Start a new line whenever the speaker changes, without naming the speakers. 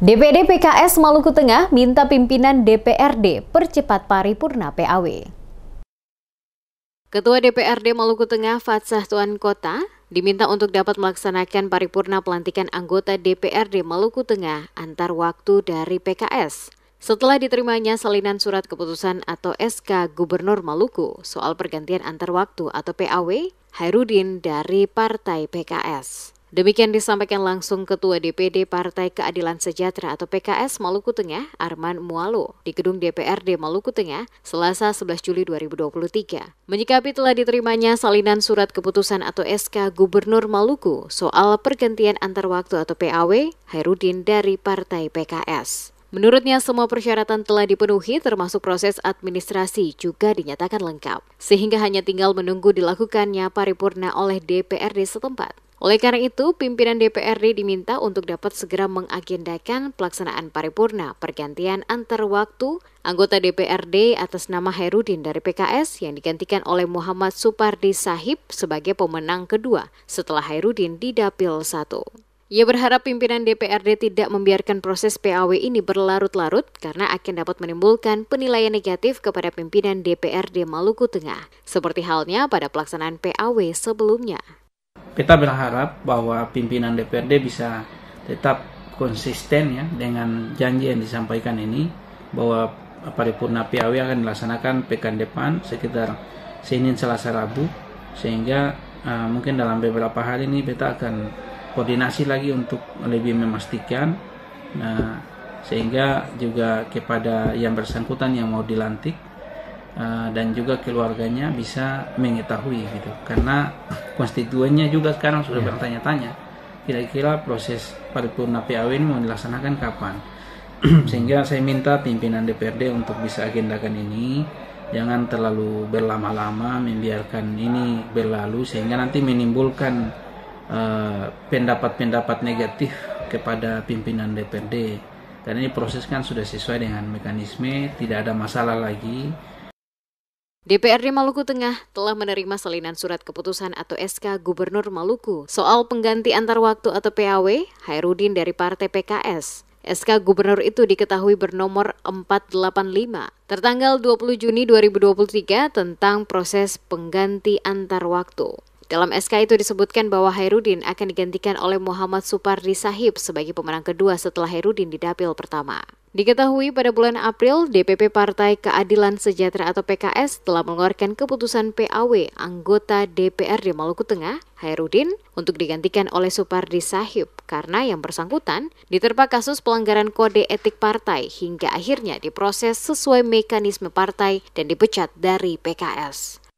DPD PKS Maluku Tengah minta pimpinan DPRD percepat paripurna PAW. Ketua DPRD Maluku Tengah Fatsah Tuan Kota diminta untuk dapat melaksanakan paripurna pelantikan anggota DPRD Maluku Tengah antar waktu dari PKS. Setelah diterimanya salinan surat keputusan atau SK Gubernur Maluku soal pergantian antar waktu atau PAW, Hairudin dari Partai PKS. Demikian disampaikan langsung Ketua DPD Partai Keadilan Sejahtera atau PKS Maluku Tengah, Arman Mualo, di gedung DPRD Maluku Tengah, Selasa 11 Juli 2023. Menyikapi telah diterimanya salinan surat keputusan atau SK Gubernur Maluku soal pergantian antar waktu atau PAW, Hairudin dari Partai PKS. Menurutnya semua persyaratan telah dipenuhi termasuk proses administrasi juga dinyatakan lengkap. Sehingga hanya tinggal menunggu dilakukannya paripurna oleh DPRD setempat. Oleh karena itu, pimpinan DPRD diminta untuk dapat segera mengagendakan pelaksanaan paripurna pergantian antar waktu anggota DPRD atas nama Herudin dari PKS yang digantikan oleh Muhammad Supardi Sahib sebagai pemenang kedua setelah Herudin di Dapil 1. Ia berharap pimpinan DPRD tidak membiarkan proses PAW ini berlarut-larut karena akan dapat menimbulkan penilaian negatif kepada pimpinan DPRD Maluku Tengah, seperti halnya pada pelaksanaan PAW sebelumnya
kita berharap bahwa pimpinan DPRD bisa tetap konsisten ya dengan janji yang disampaikan ini bahwa paripurna PAW akan dilaksanakan pekan depan sekitar Senin Selasa Rabu sehingga uh, mungkin dalam beberapa hari ini kita akan koordinasi lagi untuk lebih memastikan uh, sehingga juga kepada yang bersangkutan yang mau dilantik Eh, dan juga keluarganya bisa mengetahui gitu karena konstituennya juga sekarang sudah yeah. bertanya-tanya kira-kira proses paripurna PAW ini mau dilaksanakan kapan sehingga saya minta pimpinan DPRD untuk bisa agendakan ini jangan terlalu berlama-lama membiarkan ini berlalu sehingga nanti menimbulkan eh, pendapat-pendapat uh, negatif kepada pimpinan DPRD karena ini proses kan sudah sesuai dengan mekanisme tidak ada masalah lagi
DPRD Maluku Tengah telah menerima salinan surat keputusan atau SK Gubernur Maluku soal pengganti antar waktu atau PAW Hairudin dari Partai PKS. SK Gubernur itu diketahui bernomor 485 tertanggal 20 Juni 2023 tentang proses pengganti antar waktu. Dalam SK itu disebutkan bahwa Hairudin akan digantikan oleh Muhammad Supardi Sahib sebagai pemenang kedua setelah Hairudin di dapil pertama. Diketahui pada bulan April, DPP Partai Keadilan Sejahtera atau PKS telah mengeluarkan keputusan PAW anggota DPRD Maluku Tengah, Hairudin, untuk digantikan oleh Supardi Sahib karena yang bersangkutan diterpa kasus pelanggaran kode etik partai hingga akhirnya diproses sesuai mekanisme partai dan dipecat dari PKS.